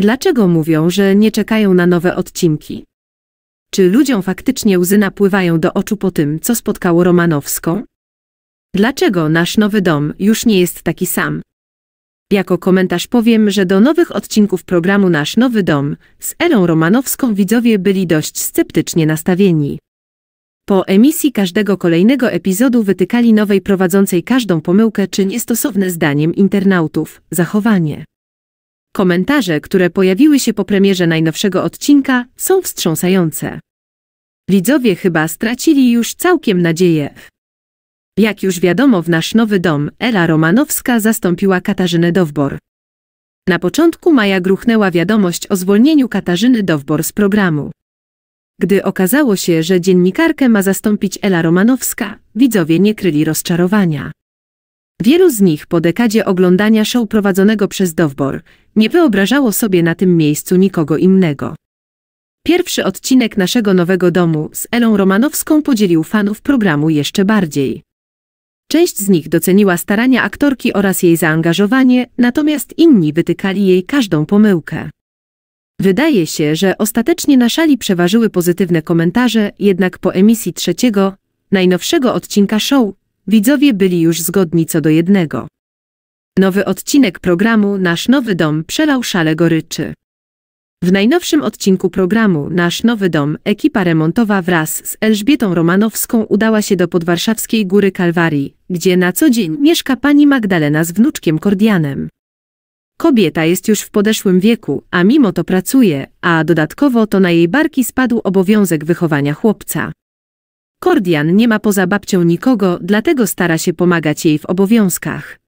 Dlaczego mówią, że nie czekają na nowe odcinki? Czy ludziom faktycznie łzy napływają do oczu po tym, co spotkało Romanowską? Dlaczego nasz nowy dom już nie jest taki sam? Jako komentarz powiem, że do nowych odcinków programu Nasz Nowy Dom z Elą Romanowską widzowie byli dość sceptycznie nastawieni. Po emisji każdego kolejnego epizodu wytykali nowej prowadzącej każdą pomyłkę czy niestosowne zdaniem internautów zachowanie. Komentarze, które pojawiły się po premierze najnowszego odcinka, są wstrząsające. Widzowie chyba stracili już całkiem nadzieję. Jak już wiadomo, w nasz nowy dom Ela Romanowska zastąpiła Katarzynę Dowbor. Na początku maja gruchnęła wiadomość o zwolnieniu Katarzyny Dowbor z programu. Gdy okazało się, że dziennikarkę ma zastąpić Ela Romanowska, widzowie nie kryli rozczarowania. Wielu z nich po dekadzie oglądania show prowadzonego przez Dowbor nie wyobrażało sobie na tym miejscu nikogo innego. Pierwszy odcinek naszego nowego domu z Elą Romanowską podzielił fanów programu jeszcze bardziej. Część z nich doceniła starania aktorki oraz jej zaangażowanie, natomiast inni wytykali jej każdą pomyłkę. Wydaje się, że ostatecznie na szali przeważyły pozytywne komentarze, jednak po emisji trzeciego, najnowszego odcinka show, widzowie byli już zgodni co do jednego. Nowy odcinek programu Nasz Nowy Dom przelał szale goryczy. W najnowszym odcinku programu Nasz Nowy Dom ekipa remontowa wraz z Elżbietą Romanowską udała się do podwarszawskiej Góry Kalwarii, gdzie na co dzień mieszka pani Magdalena z wnuczkiem Kordianem. Kobieta jest już w podeszłym wieku, a mimo to pracuje, a dodatkowo to na jej barki spadł obowiązek wychowania chłopca. Kordian nie ma poza babcią nikogo, dlatego stara się pomagać jej w obowiązkach.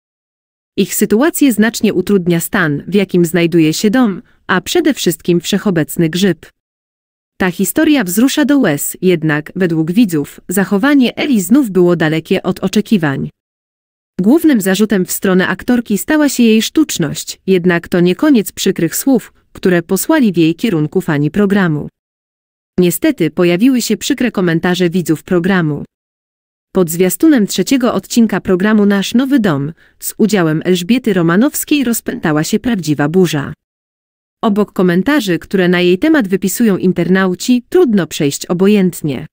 Ich sytuację znacznie utrudnia stan, w jakim znajduje się dom, a przede wszystkim wszechobecny grzyb. Ta historia wzrusza do łez, jednak, według widzów, zachowanie Eli znów było dalekie od oczekiwań. Głównym zarzutem w stronę aktorki stała się jej sztuczność, jednak to nie koniec przykrych słów, które posłali w jej kierunku fani programu. Niestety pojawiły się przykre komentarze widzów programu. Pod zwiastunem trzeciego odcinka programu Nasz Nowy Dom z udziałem Elżbiety Romanowskiej rozpętała się prawdziwa burza. Obok komentarzy, które na jej temat wypisują internauci, trudno przejść obojętnie.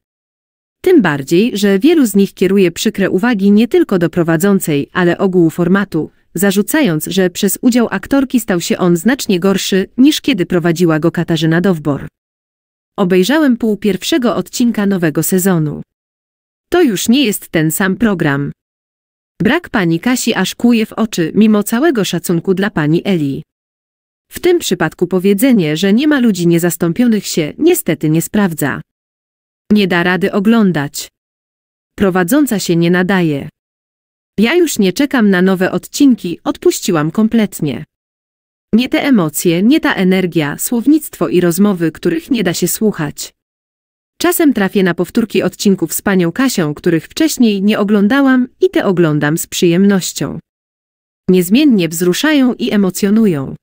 Tym bardziej, że wielu z nich kieruje przykre uwagi nie tylko do prowadzącej, ale ogółu formatu, zarzucając, że przez udział aktorki stał się on znacznie gorszy niż kiedy prowadziła go Katarzyna Dowbor. Obejrzałem pół pierwszego odcinka nowego sezonu. To już nie jest ten sam program. Brak pani Kasi aż kuje w oczy, mimo całego szacunku dla pani Eli. W tym przypadku powiedzenie, że nie ma ludzi niezastąpionych się, niestety nie sprawdza. Nie da rady oglądać. Prowadząca się nie nadaje. Ja już nie czekam na nowe odcinki, odpuściłam kompletnie. Nie te emocje, nie ta energia, słownictwo i rozmowy, których nie da się słuchać. Czasem trafię na powtórki odcinków z panią Kasią, których wcześniej nie oglądałam i te oglądam z przyjemnością. Niezmiennie wzruszają i emocjonują.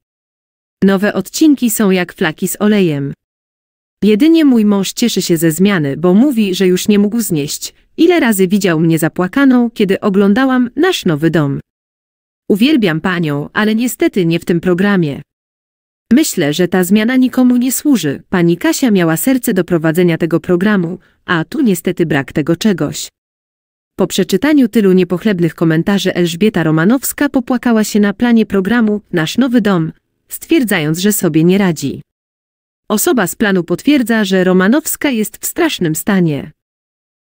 Nowe odcinki są jak flaki z olejem. Jedynie mój mąż cieszy się ze zmiany, bo mówi, że już nie mógł znieść, ile razy widział mnie zapłakaną, kiedy oglądałam nasz nowy dom. Uwielbiam panią, ale niestety nie w tym programie. Myślę, że ta zmiana nikomu nie służy. Pani Kasia miała serce do prowadzenia tego programu, a tu niestety brak tego czegoś. Po przeczytaniu tylu niepochlebnych komentarzy Elżbieta Romanowska popłakała się na planie programu Nasz Nowy Dom, stwierdzając, że sobie nie radzi. Osoba z planu potwierdza, że Romanowska jest w strasznym stanie.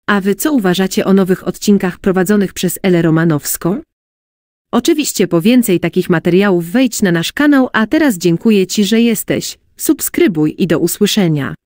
A wy co uważacie o nowych odcinkach prowadzonych przez Elę Romanowską? Oczywiście po więcej takich materiałów wejdź na nasz kanał, a teraz dziękuję Ci, że jesteś. Subskrybuj i do usłyszenia.